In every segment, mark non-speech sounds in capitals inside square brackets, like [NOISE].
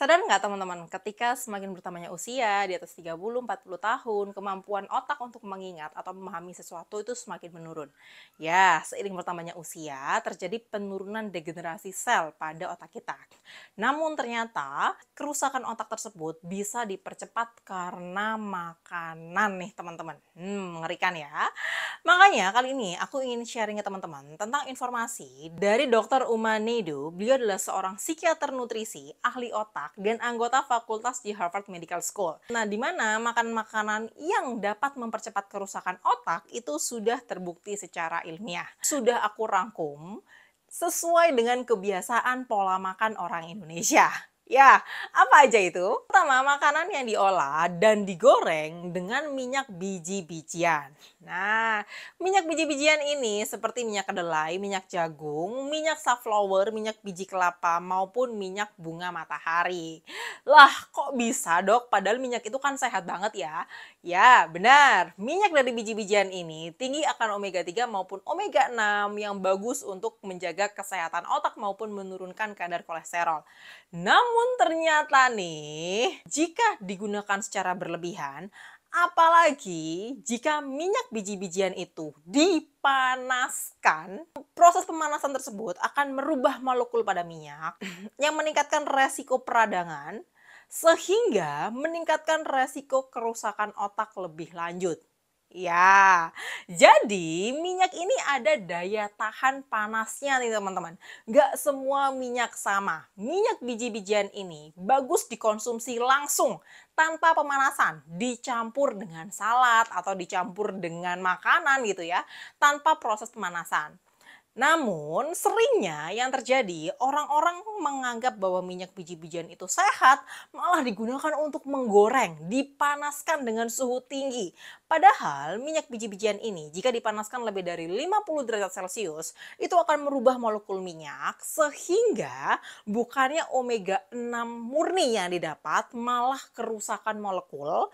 Sadar nggak teman-teman, ketika semakin bertambahnya usia, di atas 30-40 tahun, kemampuan otak untuk mengingat atau memahami sesuatu itu semakin menurun. Ya, seiring bertambahnya usia, terjadi penurunan degenerasi sel pada otak kita. Namun ternyata, kerusakan otak tersebut bisa dipercepat karena makanan nih teman-teman. Hmm, mengerikan ya. Makanya kali ini aku ingin sharing ke teman-teman tentang informasi dari dokter Uma Nedu. Beliau adalah seorang psikiater nutrisi, ahli otak, anak dan anggota fakultas di Harvard Medical School. Nah, di mana makan makanan yang dapat mempercepat kerusakan otak itu sudah terbukti secara ilmiah. Sudah aku rangkum sesuai dengan kebiasaan pola makan orang Indonesia. Ya, apa aja itu? Pertama, makanan yang diolah dan digoreng dengan minyak biji-bijian. Nah, minyak biji-bijian ini seperti minyak kedelai, minyak jagung, minyak safflower, minyak biji kelapa, maupun minyak bunga matahari. Lah, kok bisa dok? Padahal minyak itu kan sehat banget ya. Ya, benar. Minyak dari biji-bijian ini tinggi akan omega-3 maupun omega-6 yang bagus untuk menjaga kesehatan otak maupun menurunkan kadar kolesterol. Namun, namun ternyata nih, jika digunakan secara berlebihan, apalagi jika minyak biji-bijian itu dipanaskan, proses pemanasan tersebut akan merubah molekul pada minyak [LAUGHS] yang meningkatkan resiko peradangan sehingga meningkatkan resiko kerusakan otak lebih lanjut. Ya, jadi minyak ini ada daya tahan panasnya nih teman-teman. Gak semua minyak sama. Minyak biji-bijian ini bagus dikonsumsi langsung tanpa pemanasan, dicampur dengan salad atau dicampur dengan makanan gitu ya, tanpa proses pemanasan. Namun seringnya yang terjadi orang-orang menganggap bahwa minyak biji-bijian itu sehat malah digunakan untuk menggoreng, dipanaskan dengan suhu tinggi. Padahal minyak biji-bijian ini jika dipanaskan lebih dari 50 derajat Celcius itu akan merubah molekul minyak sehingga bukannya omega 6 murni yang didapat malah kerusakan molekul,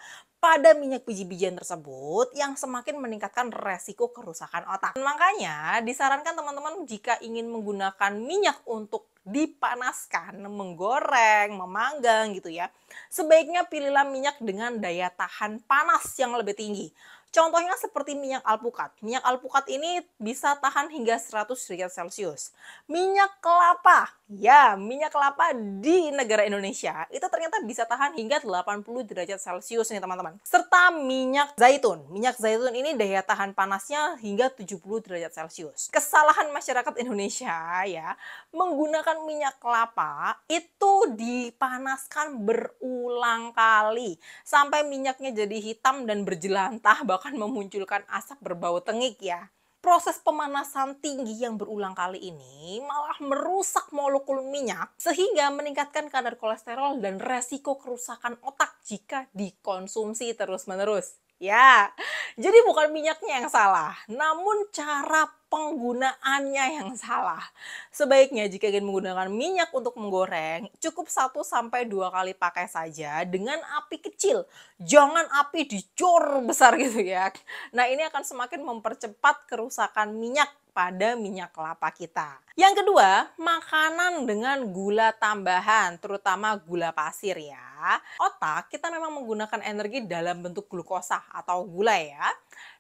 pada minyak biji-bijian tersebut yang semakin meningkatkan resiko kerusakan otak. Makanya disarankan teman-teman jika ingin menggunakan minyak untuk dipanaskan, menggoreng, memanggang gitu ya. Sebaiknya pilihlah minyak dengan daya tahan panas yang lebih tinggi. Contohnya seperti minyak alpukat. Minyak alpukat ini bisa tahan hingga 100 derajat Celcius. Minyak kelapa Ya, minyak kelapa di negara Indonesia itu ternyata bisa tahan hingga 80 derajat Celcius nih teman-teman. Serta minyak zaitun. Minyak zaitun ini daya tahan panasnya hingga 70 derajat Celcius. Kesalahan masyarakat Indonesia ya, menggunakan minyak kelapa itu dipanaskan berulang kali sampai minyaknya jadi hitam dan berjelantah bahkan memunculkan asap berbau tengik ya proses pemanasan tinggi yang berulang kali ini malah merusak molekul minyak sehingga meningkatkan kadar kolesterol dan resiko kerusakan otak jika dikonsumsi terus-menerus. Ya, jadi bukan minyaknya yang salah, namun cara penggunaannya yang salah. Sebaiknya jika ingin menggunakan minyak untuk menggoreng, cukup 1 sampai 2 kali pakai saja dengan api kecil. Jangan api dicor besar gitu ya. Nah, ini akan semakin mempercepat kerusakan minyak pada minyak kelapa kita. Yang kedua, makanan dengan gula tambahan, terutama gula pasir ya. Otak kita memang menggunakan energi dalam bentuk glukosa atau gula ya.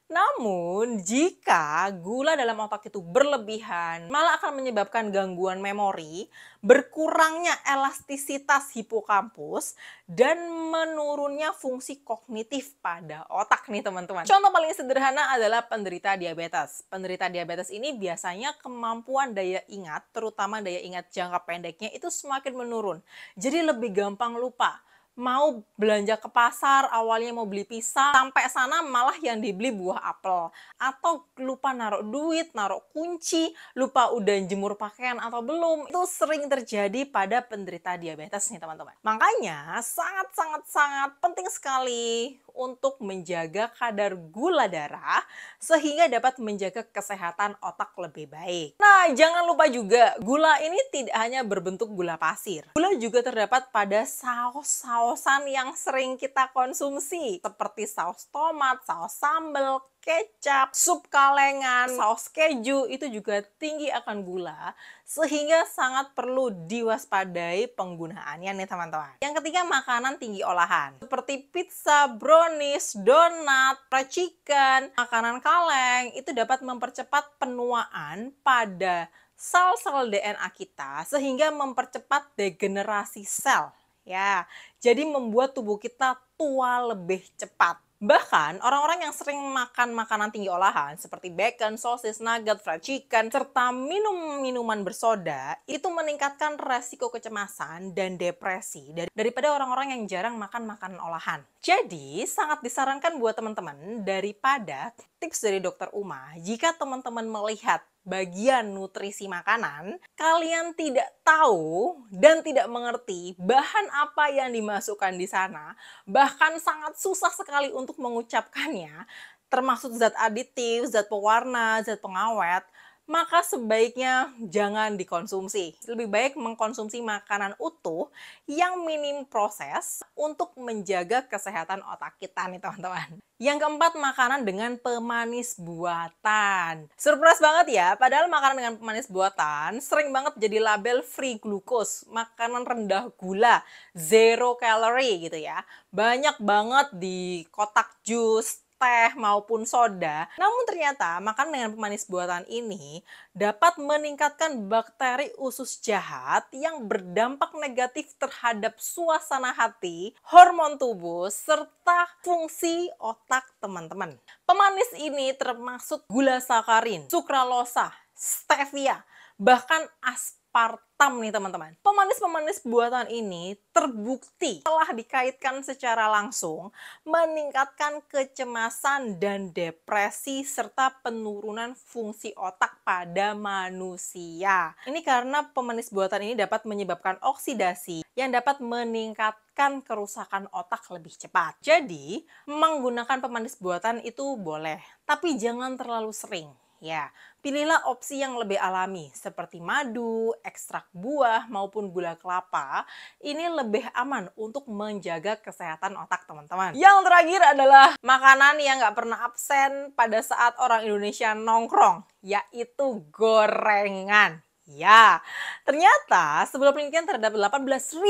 Namun, jika gula dalam otak itu berlebihan, malah akan menyebabkan gangguan memori, berkurangnya elastisitas hipokampus, dan menurunnya fungsi kognitif pada otak nih teman-teman. Contoh paling sederhana adalah penderita diabetes. Penderita diabetes ini biasanya kemampuan daya ingat, terutama daya ingat jangka pendeknya itu semakin menurun. Jadi lebih gampang lupa mau belanja ke pasar, awalnya mau beli pisang, sampai sana malah yang dibeli buah apel. Atau lupa naruh duit, naruh kunci, lupa udah jemur pakaian atau belum. Itu sering terjadi pada penderita diabetes nih teman-teman. Makanya sangat-sangat-sangat penting sekali untuk menjaga kadar gula darah sehingga dapat menjaga kesehatan otak lebih baik. Nah, jangan lupa juga gula ini tidak hanya berbentuk gula pasir. Gula juga terdapat pada saus-sausan yang sering kita konsumsi seperti saus tomat, saus sambal, kecap, sup kalengan, saus keju itu juga tinggi akan gula sehingga sangat perlu diwaspadai penggunaannya nih teman-teman. Yang ketiga makanan tinggi olahan seperti pizza, brownies, donat, fried chicken, makanan kaleng itu dapat mempercepat penuaan pada sel-sel DNA kita sehingga mempercepat degenerasi sel ya. Jadi membuat tubuh kita tua lebih cepat. Bahkan, orang-orang yang sering makan makanan tinggi olahan seperti bacon, sosis, nugget, fried chicken, serta minum minuman bersoda, itu meningkatkan resiko kecemasan dan depresi daripada orang-orang yang jarang makan makanan olahan. Jadi, sangat disarankan buat teman-teman daripada tips dari dokter Uma, jika teman-teman melihat bagian nutrisi makanan, kalian tidak tahu dan tidak mengerti bahan apa yang dimasukkan di sana, bahkan sangat susah sekali untuk mengucapkannya, termasuk zat aditif, zat pewarna, zat pengawet, maka sebaiknya jangan dikonsumsi. Lebih baik mengkonsumsi makanan utuh yang minim proses untuk menjaga kesehatan otak kita nih teman-teman. Yang keempat, makanan dengan pemanis buatan. Surprise banget ya, padahal makanan dengan pemanis buatan sering banget jadi label free glucose, makanan rendah gula, zero calorie gitu ya. Banyak banget di kotak jus, teh maupun soda. Namun ternyata makan dengan pemanis buatan ini dapat meningkatkan bakteri usus jahat yang berdampak negatif terhadap suasana hati, hormon tubuh, serta fungsi otak teman-teman. Pemanis ini termasuk gula sakarin, sukralosa, stevia, bahkan aspirin aspartam nih teman-teman. Pemanis-pemanis buatan ini terbukti telah dikaitkan secara langsung meningkatkan kecemasan dan depresi serta penurunan fungsi otak pada manusia. Ini karena pemanis buatan ini dapat menyebabkan oksidasi yang dapat meningkatkan kerusakan otak lebih cepat. Jadi, menggunakan pemanis buatan itu boleh, tapi jangan terlalu sering Ya, pilihlah opsi yang lebih alami seperti madu, ekstrak buah maupun gula kelapa. Ini lebih aman untuk menjaga kesehatan otak teman-teman. Yang terakhir adalah makanan yang nggak pernah absen pada saat orang Indonesia nongkrong, yaitu gorengan. Ya, ternyata sebuah penelitian terdapat 18.000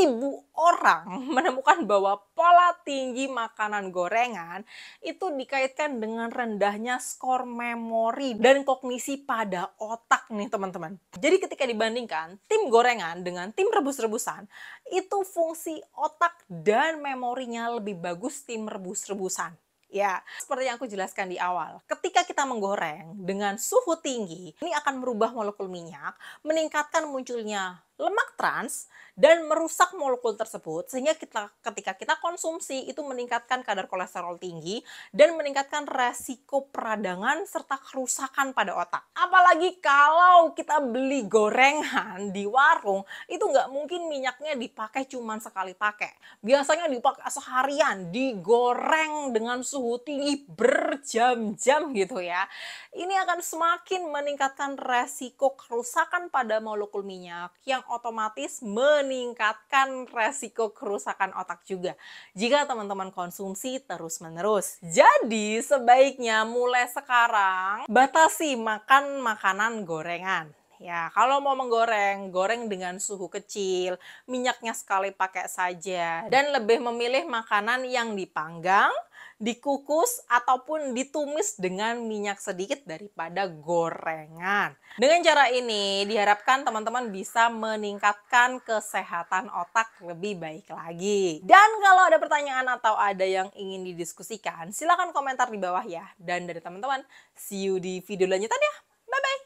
orang [LAUGHS] menemukan bahwa pola tinggi makanan gorengan itu dikaitkan dengan rendahnya skor memori dan kognisi pada otak nih teman-teman. Jadi ketika dibandingkan tim gorengan dengan tim rebus-rebusan, itu fungsi otak dan memorinya lebih bagus tim rebus-rebusan. Ya, seperti yang aku jelaskan di awal, ketika kita menggoreng dengan suhu tinggi, ini akan merubah molekul minyak, meningkatkan munculnya lemak trans dan merusak molekul tersebut sehingga kita ketika kita konsumsi itu meningkatkan kadar kolesterol tinggi dan meningkatkan resiko peradangan serta kerusakan pada otak. Apalagi kalau kita beli gorengan di warung itu nggak mungkin minyaknya dipakai cuma sekali pakai. Biasanya dipakai seharian, digoreng dengan suhu tinggi berjam-jam gitu ya. Ini akan semakin meningkatkan resiko kerusakan pada molekul minyak yang otomatis meningkatkan resiko kerusakan otak juga jika teman-teman konsumsi terus-menerus. Jadi sebaiknya mulai sekarang batasi makan makanan gorengan. Ya, kalau mau menggoreng, goreng dengan suhu kecil, minyaknya sekali pakai saja, dan lebih memilih makanan yang dipanggang, dikukus ataupun ditumis dengan minyak sedikit daripada gorengan. Dengan cara ini diharapkan teman-teman bisa meningkatkan kesehatan otak lebih baik lagi. Dan kalau ada pertanyaan atau ada yang ingin didiskusikan, silahkan komentar di bawah ya. Dan dari teman-teman, see you di video lanjutan ya. Bye-bye!